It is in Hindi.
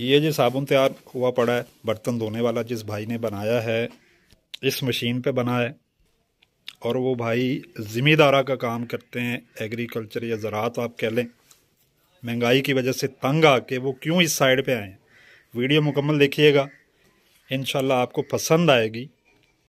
ये जो साबुन तैयार हुआ पड़ा है बर्तन धोने वाला जिस भाई ने बनाया है इस मशीन पे बना है और वो भाई ज़िम्मेदारा का काम करते हैं एग्रीकल्चर या ज़रात आप कह लें महंगाई की वजह से तंग आके वो क्यों इस साइड पे आए वीडियो मुकम्मल देखिएगा इन आपको पसंद आएगी